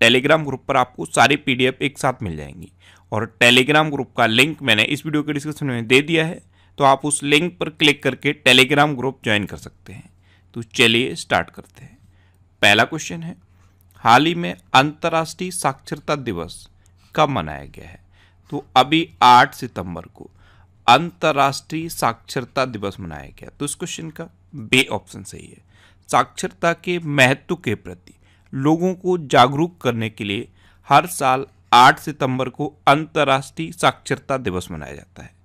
Telegram group पर आपको सारी पीडीएफ एक साथ मिल जाएंगी और टेलीग्राम ग्रुप का लिंक मैंने इस वीडियो के डिस्क्रिप्शन में दे दिया है तो आप उस लिंक पर क्लिक करके टेलीग्राम ग्रुप ज्वाइन कर सकते हैं तो चलिए स्टार्ट करते हैं पहला क्वेश्चन है हाल ही में अंतर्राष्ट्रीय साक्षरता दिवस कब मनाया गया है तो अभी आठ सितंबर को अंतर्राष्ट्रीय साक्षरता दिवस मनाया गया तो इस क्वेश्चन का बे ऑप्शन सही है साक्षरता के महत्व के प्रति लोगों को जागरूक करने के लिए हर साल 8 सितंबर को अंतर्राष्ट्रीय साक्षरता दिवस मनाया जाता है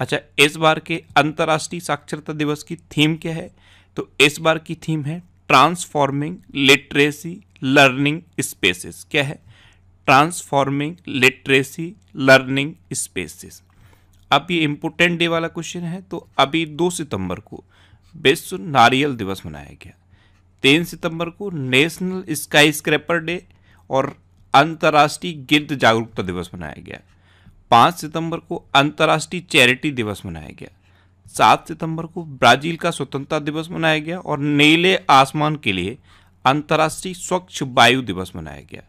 अच्छा इस बार के अंतर्राष्ट्रीय साक्षरता दिवस की थीम क्या है तो इस बार की थीम है ट्रांसफॉर्मिंग लिटरेसी लर्निंग स्पेसेस क्या है ट्रांसफॉर्मिंग लिटरेसी लर्निंग स्पेसेस अब ये इम्पोर्टेंट डे वाला क्वेश्चन है तो अभी दो सितंबर को विश्व नारियल दिवस मनाया गया तीन सितंबर को नेशनल स्काई स्क्रैपर डे और अंतर्राष्ट्रीय गिर्द जागरूकता दिवस मनाया गया पाँच सितंबर को अंतर्राष्ट्रीय चैरिटी दिवस मनाया गया सात सितंबर को ब्राज़ील का स्वतंत्रता दिवस मनाया गया और नीले आसमान के लिए अंतर्राष्ट्रीय स्वच्छ वायु दिवस मनाया गया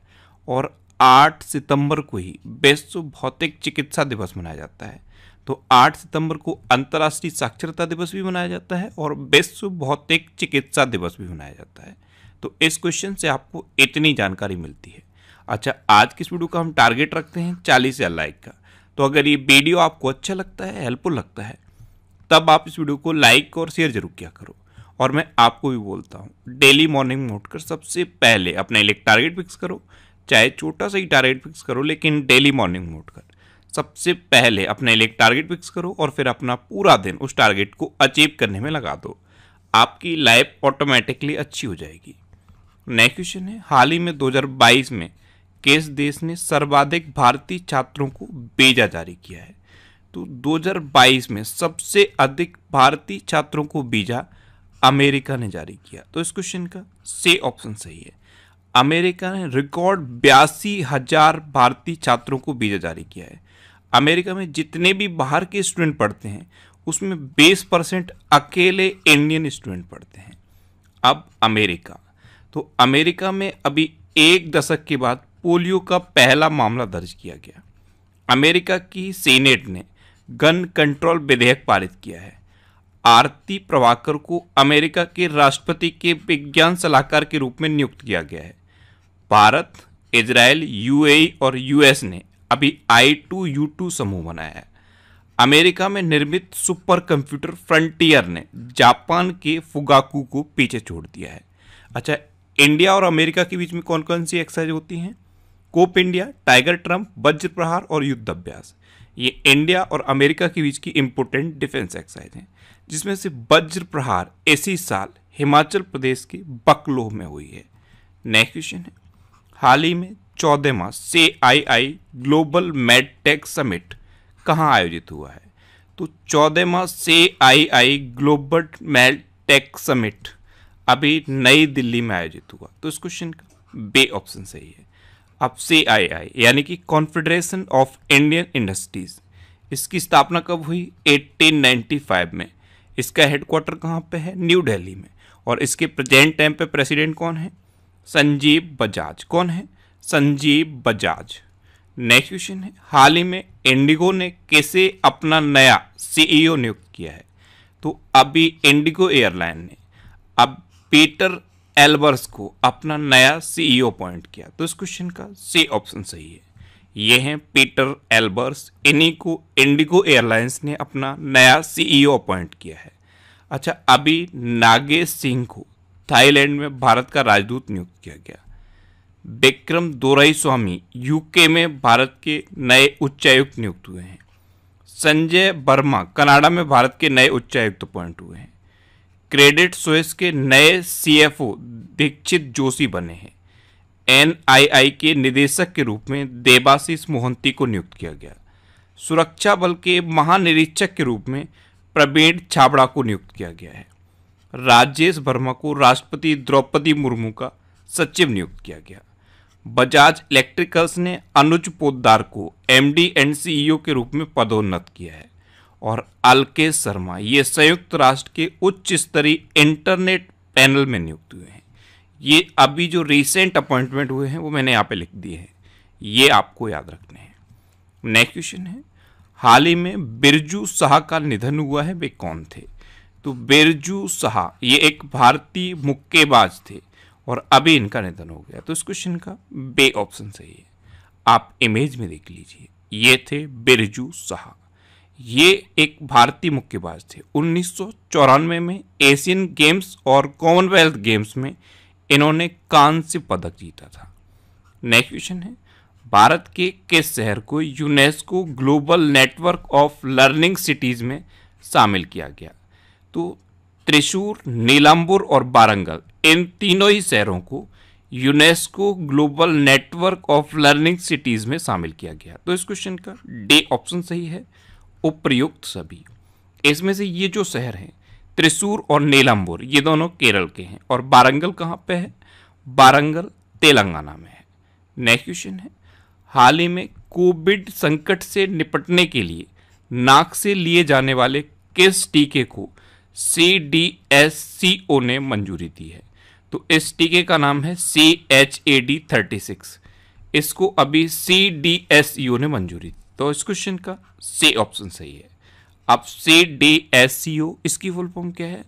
और आठ सितंबर को ही विश्व भौतिक चिकित्सा दिवस मनाया जाता है तो 8 सितंबर को अंतर्राष्ट्रीय साक्षरता दिवस भी मनाया जाता है और विश्व भौतिक चिकित्सा दिवस भी मनाया जाता है तो इस क्वेश्चन से आपको इतनी जानकारी मिलती है अच्छा आज किस वीडियो का हम टारगेट रखते हैं चालीस या लाइक का तो अगर ये वीडियो आपको अच्छा लगता है हेल्पफुल लगता है तब आप इस वीडियो को लाइक और शेयर जरूर किया करो और मैं आपको भी बोलता हूँ डेली मॉर्निंग में उठकर सबसे पहले अपने लिए टारगेट फिक्स करो चाहे छोटा सा ही टारगेट फिक्स करो लेकिन डेली मॉर्निंग में उठकर सबसे पहले अपने लिए टारगेट फिक्स करो और फिर अपना पूरा दिन उस टारगेट को अचीव करने में लगा दो आपकी लाइफ ऑटोमेटिकली अच्छी हो जाएगी नेक्स्ट क्वेश्चन है हाल ही में 2022 में किस देश ने सर्वाधिक भारतीय छात्रों को बेजा जारी किया है तो 2022 में सबसे अधिक भारतीय छात्रों को बीजा अमेरिका ने जारी किया तो इस क्वेश्चन का से ऑप्शन सही है अमेरिका ने रिकॉर्ड बयासी हजार भारतीय छात्रों को बीजा जारी किया है अमेरिका में जितने भी बाहर के स्टूडेंट पढ़ते हैं उसमें बीस परसेंट अकेले इंडियन स्टूडेंट पढ़ते हैं अब अमेरिका तो अमेरिका में अभी एक दशक के बाद पोलियो का पहला मामला दर्ज किया गया अमेरिका की सीनेट ने गन कंट्रोल विधेयक पारित किया है आरती प्रभाकर को अमेरिका के राष्ट्रपति के विज्ञान सलाहकार के रूप में नियुक्त किया गया है भारत इजराइल यूएई और यूएस ने अभी आई टू यू टू समूह बनाया है अमेरिका में निर्मित सुपर कंप्यूटर फ्रंटियर ने जापान के फुगाकू को पीछे छोड़ दिया है अच्छा इंडिया और अमेरिका के बीच में कौन कौन सी एक्सरसाइज होती हैं कोप इंडिया टाइगर ट्रम्प वज्र प्रहार और युद्ध अभ्यास ये इंडिया और अमेरिका के बीच की इंपोर्टेंट डिफेंस एक्सरसाइज हैं जिसमें से वज्र प्रहार इसी साल हिमाचल प्रदेश के बकलोह में हुई है नेक्स्ट क्वेश्चन है हाल ही में चौदहवा C I I Global MedTech Summit कहाँ आयोजित हुआ है तो चौदहवा C I I Global MedTech Summit अभी नई दिल्ली में आयोजित हुआ तो इस क्वेश्चन का बे ऑप्शन सही है अब से आई आई यानी कि कॉन्फेडरेशन ऑफ इंडियन इंडस्ट्रीज़ इसकी स्थापना कब हुई 1895 में इसका हेडक्वार्टर कहाँ पे है न्यू दिल्ली में और इसके प्रेजेंट टाइम पे प्रेसिडेंट कौन है संजीव बजाज कौन है संजीव बजाज नेक्स्ट क्वेश्चन है हाल ही में इंडिगो ने कैसे अपना नया सीईओ e नियुक्त किया है तो अभी इंडिगो एयरलाइन ने अब पीटर एल्बर्स को अपना नया सीईओ अपॉइंट e किया तो इस क्वेश्चन का सी ऑप्शन सही है ये हैं पीटर एल्बर्स इन्हीं को इंडिगो एयरलाइंस ने अपना नया सीईओ अपॉइंट e किया है अच्छा अभी नागेश सिंह को थाईलैंड में भारत का राजदूत नियुक्त किया गया विक्रम दोराई स्वामी यूके में भारत के नए उच्चायुक्त नियुक्त हुए हैं संजय वर्मा कनाडा में भारत के नए उच्चायुक्त अपॉइंट हुए हैं क्रेडिट स्विस के नए सीएफओ दीक्षित जोशी बने हैं एनआईआई के निदेशक के रूप में देवाशीष मोहंती को नियुक्त किया गया सुरक्षा बल के महानिरीक्षक के रूप में प्रवीण छाबड़ा को नियुक्त किया गया है राजेश वर्मा को राष्ट्रपति द्रौपदी मुर्मू का सचिव नियुक्त किया गया बजाज इलेक्ट्रिकल्स ने अनुज पोदार को एमडी एंड सीईओ के रूप में पदोन्नत किया है और अलकेश शर्मा ये संयुक्त राष्ट्र के उच्च स्तरीय इंटरनेट पैनल में नियुक्त हुए हैं ये अभी जो रिसेंट अपॉइंटमेंट हुए हैं वो मैंने यहाँ पे लिख दिए हैं ये आपको याद रखने हैं नेक्स्ट क्वेश्चन है हाल ही में बिरजू शाह का निधन हुआ है वे कौन थे तो बिरजू शाह ये एक भारतीय मुक्केबाज थे और अभी इनका निधन हो गया तो इस क्वेश्चन का बे ऑप्शन सही है आप इमेज में देख लीजिए ये थे बिरजू शाह ये एक भारतीय मुक्केबाज थे उन्नीस में एशियन गेम्स और कॉमनवेल्थ गेम्स में इन्होंने कांस्य पदक जीता था नेक्स्ट क्वेश्चन है भारत के किस शहर को UNESCO global network of learning cities में शामिल किया गया तो त्रिशूर नीलाम्बुर और बारंगल इन तीनों ही शहरों को UNESCO global network of learning cities में शामिल किया गया तो इस क्वेश्चन का डे ऑप्शन सही है उपयुक्त सभी इसमें से ये जो शहर हैं त्रिशूर और नीलांबुर ये दोनों केरल के हैं और बारंगल कहाँ पे है बारंगल तेलंगाना में है नेक्स्ट क्वेश्चन है हाल ही में कोविड संकट से निपटने के लिए नाक से लिए जाने वाले किस टीके को सी डी एस सी ओ ने मंजूरी दी है तो इस टीके का नाम है C H A D thirty six इसको अभी सी डी एस यू ने मंजूरी दी तो इस क्वेश्चन का सी ऑप्शन सही है अब सी डी एस सी ओ इसकी फुल फॉर्म क्या है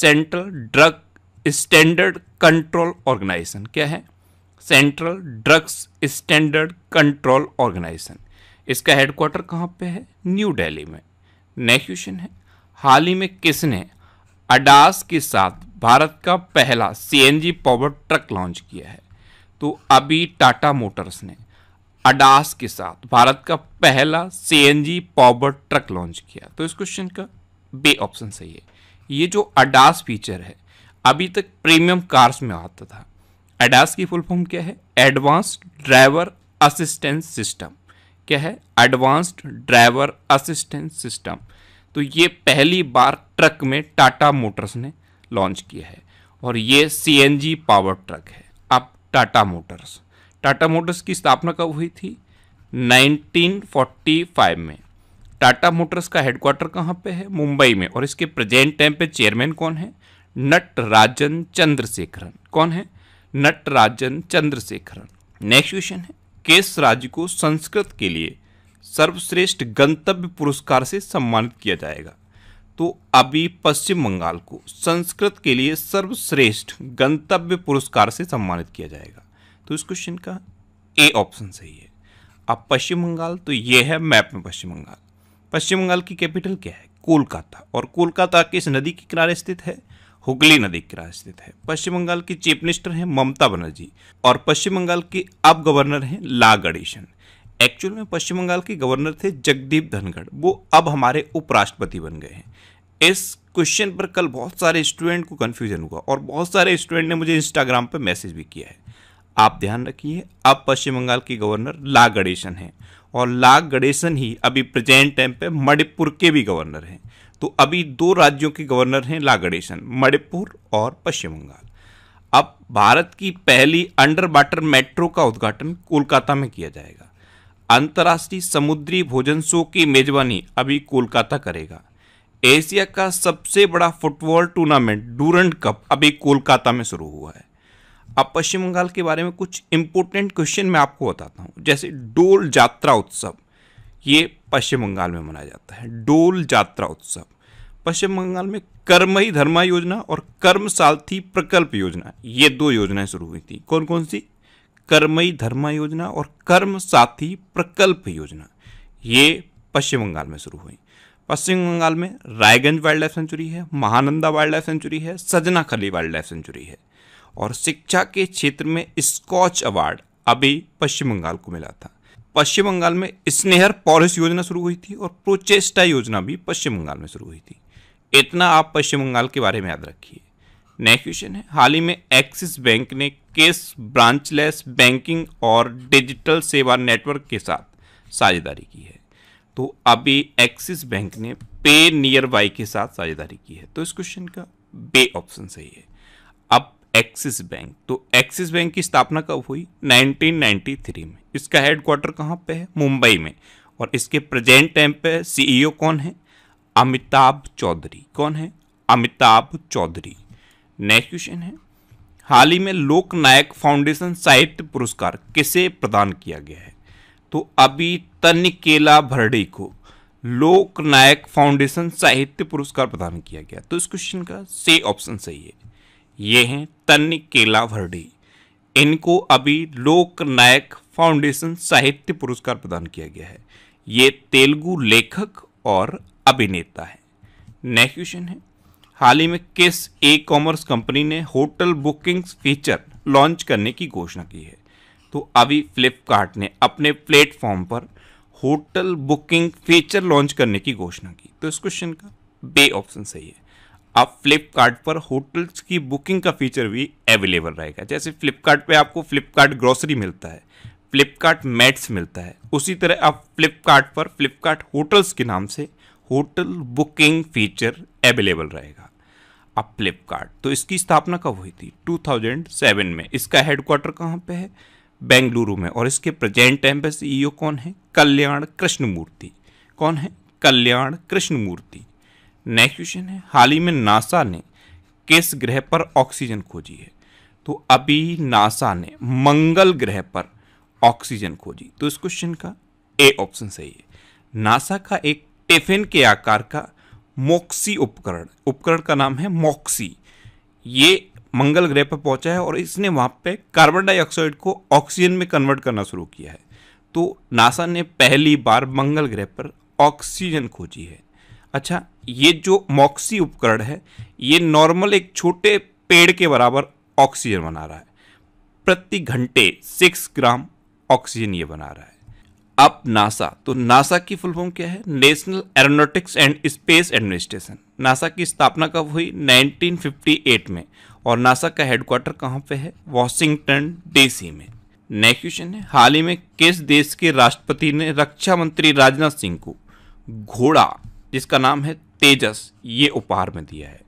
central drug standard control organisation क्या है central drugs standard control organisation इसका हेडक्वार्टर कहाँ पे है न्यू दिल्ली में नेक्स्ट क्वेश्चन है हाल ही में किसने अडास के साथ भारत का पहला सीएनजी पावर ट्रक लॉन्च किया है तो अभी टाटा मोटर्स ने अडास के साथ भारत का पहला सीएनजी पावर ट्रक लॉन्च किया तो इस क्वेश्चन का बे ऑप्शन सही है ये जो अडास फीचर है अभी तक प्रीमियम कार्स में आता था अडास की फुल फॉर्म क्या है एडवांस्ड ड्राइवर असिस्टेंस सिस्टम क्या है एडवांस्ड ड्राइवर असिस्टेंस सिस्टम तो ये पहली बार ट्रक में टाटा मोटर्स ने लॉन्च किया है और ये सी पावर ट्रक है अब टाटा मोटर्स टाटा मोटर्स की स्थापना कब हुई थी 1945 में टाटा मोटर्स का हेडक्वार्टर कहाँ पे है मुंबई में और इसके प्रेजेंट टाइम पे चेयरमैन कौन है नट राजन चंद्रशेखरन कौन है Natarajan Chandrasekaran next question है केस राज्य को संस्कृत के लिए सर्वश्रेष्ठ गंतव्य पुरस्कार से सम्मानित किया जाएगा तो अभी पश्चिम बंगाल को संस्कृत के लिए सर्वश्रेष्ठ गंतव्य पुरस्कार से सम्मानित किया जाएगा तो इस क्वेश्चन का ए ऑप्शन सही है अब पश्चिम बंगाल तो ये है मैप में पश्चिम बंगाल पश्चिम बंगाल की कैपिटल क्या है कोलकाता और कोलकाता किस नदी के किनारे स्थित है हुगली नदी के किनारे स्थित है पश्चिम बंगाल की चीफ मिनिस्टर हैं ममता बनर्जी और पश्चिम बंगाल के अब गवर्नर हैं ला गणेशन एक्चुअल में पश्चिम बंगाल के गवर्नर थे जगदीप धनखड़ वो अब हमारे उपराष्ट्रपति बन गए हैं इस क्वेश्चन पर कल बहुत सारे स्टूडेंट को कन्फ्यूजन हुआ और बहुत सारे स्टूडेंट ने मुझे इंस्टाग्राम पर मैसेज भी किया है आप ध्यान रखिए अब पश्चिम बंगाल के गवर्नर ला गणेशन हैं और ला गणेशन ही अभी प्रेजेंट टाइम पे मणिपुर के भी गवर्नर हैं तो अभी दो राज्यों के गवर्नर हैं ला गणेशन मणिपुर और पश्चिम बंगाल अब भारत की पहली अंडर वाटर मेट्रो का उद्घाटन कोलकाता में किया जाएगा अंतर्राष्ट्रीय समुद्री भोजन शो की मेजबानी अभी कोलकाता करेगा एशिया का सबसे बड़ा फुटबॉल टूर्नामेंट डूरंड कप अभी कोलकाता में शुरू हुआ है अब पश्चिम बंगाल के बारे में कुछ इंपोर्टेंट क्वेश्चन मैं आपको बताता हूँ जैसे डोल यात्रा उत्सव ये पश्चिम बंगाल में मनाया जाता है डोल यात्रा उत्सव पश्चिम बंगाल में कर्म ही धर्मा योजना और कर्म सालथी प्रकल्प योजना ये दो योजनाएं शुरू हुई थी कौन कौन सी कर्मई धर्मा योजना और कर्म साथी प्रकल्प योजना ये पश्चिम बंगाल में शुरू हुई पश्चिम बंगाल में रायगंज वाइल्ड लाइफ सेंचुरी है महानंदा वाइल्ड लाइफ सेंचुरी है सजना खली वाइल्ड लाइफ सेंचुरी है और शिक्षा के क्षेत्र में स्कॉच अवार्ड अभी पश्चिम बंगाल को मिला था पश्चिम बंगाल में स्नेहर पॉलिस योजना शुरू हुई थी और प्रोचेस्टा योजना भी पश्चिम बंगाल में शुरू हुई थी इतना आप पश्चिम बंगाल के बारे में याद रखिए नेक्स्ट क्वेश्चन है हाल ही में एक्सिस बैंक ने केस ब्रांचलेस बैंकिंग और डिजिटल सेवा नेटवर्क के साथ साझेदारी की है तो अभी एक्सिस बैंक ने पे नियर बाई के साथ साझेदारी की है तो इस क्वेश्चन का बे ऑप्शन सही है अब एक्सिस बैंक तो एक्सिस बैंक की स्थापना कब हुई 1993 में इसका हेडक्वार्टर कहाँ पे है मुंबई में और इसके प्रेजेंट टाइम पे सीईओ e कौन है अमिताभ चौधरी कौन है अमिताभ चौधरी नेक्स्ट क्वेश्चन है हाल ही में लोक नायक फाउंडेशन साहित्य पुरस्कार किसे प्रदान किया गया है तो अभी तनिकेला केला भरडे को लोक नायक फाउंडेशन साहित्य पुरस्कार प्रदान किया गया तो इस क्वेश्चन का से ऑप्शन सही है ये हैं तनिकेला भरडे इनको अभी लोक नायक फाउंडेशन साहित्य पुरस्कार प्रदान किया गया है ये तेलुगु लेखक और अभिनेता है नेक्स्ट क्वेश्चन है हाल ही में किस ई कॉमर्स कंपनी ने होटल बुकिंग फीचर लॉन्च करने की घोषणा की है तो अभी फ्लिपकार्ट ने अपने प्लेटफॉर्म पर होटल बुकिंग फीचर लॉन्च करने की घोषणा की तो इस क्वेश्चन का बे ऑप्शन सही है अब फ्लिपकार्ट पर होटल्स की बुकिंग का फीचर भी अवेलेबल रहेगा जैसे फ्लिपकार्ट पे आपको फ्लिपकार्ट ग्रोसरी मिलता है फ्लिपकार्ट मैट्स मिलता है उसी तरह अब फ्लिपकार्ट पर फ्लिपकार्ट होटल्स के नाम से होटल बुकिंग फीचर अवेलेबल रहेगा अब फ्लिपकार्ट तो इसकी स्थापना कब हुई थी 2007 में इसका हेडक्वार्टर कहाँ पे है बेंगलुरु में और इसके प्रेजेंट टाइम पे सीईओ e कौन है कल्याण कृष्णमूर्ति कौन है कल्याण कृष्णमूर्ति नेक्स्ट क्वेश्चन है हाल ही में नासा ने किस ग्रह पर ऑक्सीजन खोजी है तो अभी नासा ने मंगल ग्रह पर ऑक्सीजन खोजी तो इस क्वेश्चन का ए ऑप्शन सही है नासा का एक टिफिन के आकार का मोक्सी उपकरण उपकरण का नाम है मोक्सी ये मंगल ग्रह पर पहुंचा है और इसने वहाँ पे कार्बन डाइऑक्साइड को ऑक्सीजन में कन्वर्ट करना शुरू किया है तो नासा ने पहली बार मंगल ग्रह पर ऑक्सीजन खोजी है अच्छा ये जो मॉक्सी उपकरण है ये नॉर्मल एक छोटे पेड़ के बराबर ऑक्सीजन बना रहा है प्रति घंटे सिक्स ग्राम ऑक्सीजन ये बना रहा है अप नासा तो नासा की फुल फॉर्म क्या है national aeronautics and space administration NASA की स्थापना कब हुई 1958 में और नासा का हेडक्वार्टर कहाँ पे है वॉशिंगटन डीसी में नेक्स्ट क्वेश्चन है हाल ही में किस देश के राष्ट्रपति ने रक्षा मंत्री राजनाथ सिंह को घोड़ा जिसका नाम है तेजस ये उपहार में दिया है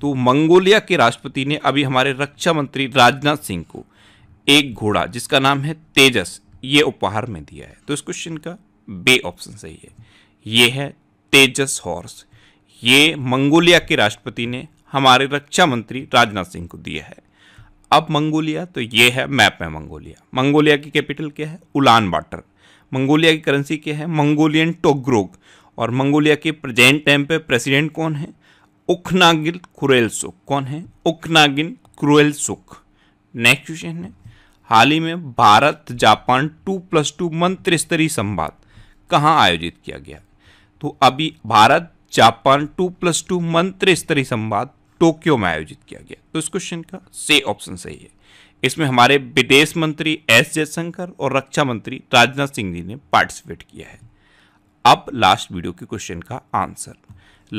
तो मंगोलिया के राष्ट्रपति ने अभी हमारे रक्षा मंत्री राजनाथ सिंह को एक घोड़ा जिसका नाम है तेजस ये उपहार में दिया है तो इस क्वेश्चन का बे ऑप्शन सही है ये है तेजस हॉर्स ये मंगोलिया के राष्ट्रपति ने हमारे रक्षा मंत्री राजनाथ सिंह को दिया है अब मंगोलिया तो ये है मैप में मंगोलिया मंगोलिया की कैपिटल क्या है उलान बाटर मंगोलिया की करेंसी क्या है मंगोलियन टोग्रोग और मंगोलिया के प्रेजेंट टाइम पे प्रेसिडेंट कौन है उखनागिन क्रुएल सुख कौन है Ukhnaagiin Khurelsukh next question है हाल ही में Bharat Japan two plus two मंत्र स्तरीय संवाद कहाँ आयोजित किया गया तो अभी Bharat Japan two plus two मंत्र स्तरीय संवाद टोक्यो में आयोजित किया गया तो इस क्वेश्चन का से ऑप्शन सही है इसमें हमारे विदेश मंत्री एस जयशंकर और रक्षा मंत्री राजनाथ सिंह जी ने पार्टिसिपेट किया है अब लास्ट वीडियो के क्वेश्चन का आंसर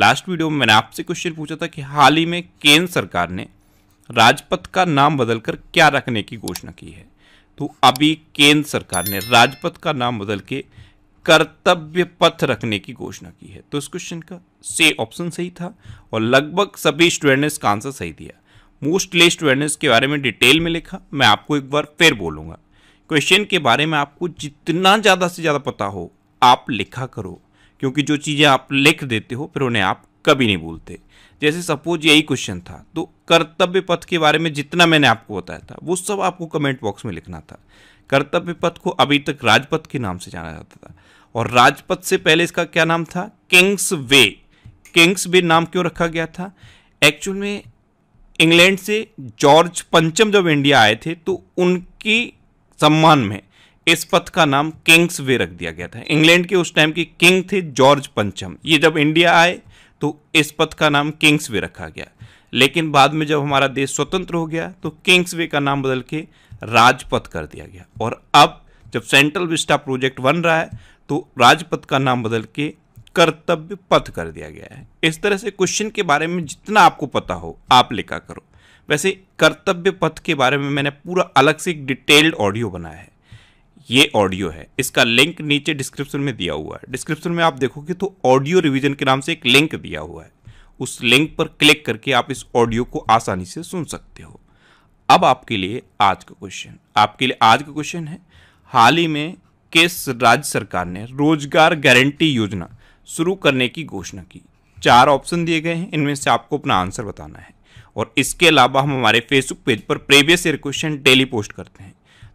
लास्ट वीडियो में मैंने आपसे क्वेश्चन पूछा था कि हाल ही में केंद्र सरकार ने राजपथ का नाम बदलकर क्या रखने की घोषणा की है तो अभी केंद्र सरकार ने राजपथ का नाम बदल के कर्तव्य पथ रखने की घोषणा की है तो इस क्वेश्चन का से ऑप्शन सही था और लगभग सभी स्टूडेंट ने इसका आंसर सही दिया मोस्टली स्टूडेंट के बारे में डिटेल में लिखा मैं आपको एक बार फिर बोलूँगा क्वेश्चन के बारे में आपको जितना ज़्यादा से ज़्यादा पता हो आप लिखा करो क्योंकि जो चीज़ें आप लिख देते हो फिर उन्हें आप कभी नहीं भूलते जैसे सपोज यही क्वेश्चन था तो कर्तव्य पथ के बारे में जितना मैंने आपको बताया था वो सब आपको कमेंट बॉक्स में लिखना था कर्तव्य पथ को अभी तक राजपथ के नाम से जाना जाता था और राजपथ से पहले इसका क्या नाम था किंग्स वे किंग्स वे नाम क्यों रखा गया था एक्चुअल में इंग्लैंड से जॉर्ज पंचम जब इंडिया आए थे तो उनकी सम्मान में इस पथ का नाम किंग्स वे रख दिया गया था इंग्लैंड के उस टाइम के किंग थे जॉर्ज पंचम ये जब इंडिया आए तो इस पद का नाम किंग्स वे रखा गया लेकिन बाद में जब हमारा देश स्वतंत्र हो गया तो किंग्स वे का नाम बदल के राजपथ कर दिया गया और अब जब सेंट्रल विस्टा प्रोजेक्ट बन रहा है तो राजपथ का नाम बदल के कर्तव्य पथ कर दिया गया है इस तरह से क्वेश्चन के बारे में जितना आपको पता हो आप लिखा करो वैसे कर्तव्य पथ के बारे में मैंने पूरा अलग से एक डिटेल्ड ऑडियो बनाया है ये ऑडियो है इसका लिंक नीचे डिस्क्रिप्शन में दिया हुआ है डिस्क्रिप्शन में आप देखोगे तो ऑडियो रिवीजन के नाम से एक लिंक दिया हुआ है उस लिंक पर क्लिक करके आप इस ऑडियो को आसानी से सुन सकते हो अब आपके लिए आज का क्वेश्चन आपके लिए आज का क्वेश्चन है हाल ही में किस राज्य सरकार ने रोजगार गारंटी योजना शुरू करने की घोषणा की चार ऑप्शन दिए गए हैं इनमें से आपको अपना आंसर बताना है और इसके अलावा हम हमारे फेसबुक पेज पर previous year question daily post करते हैं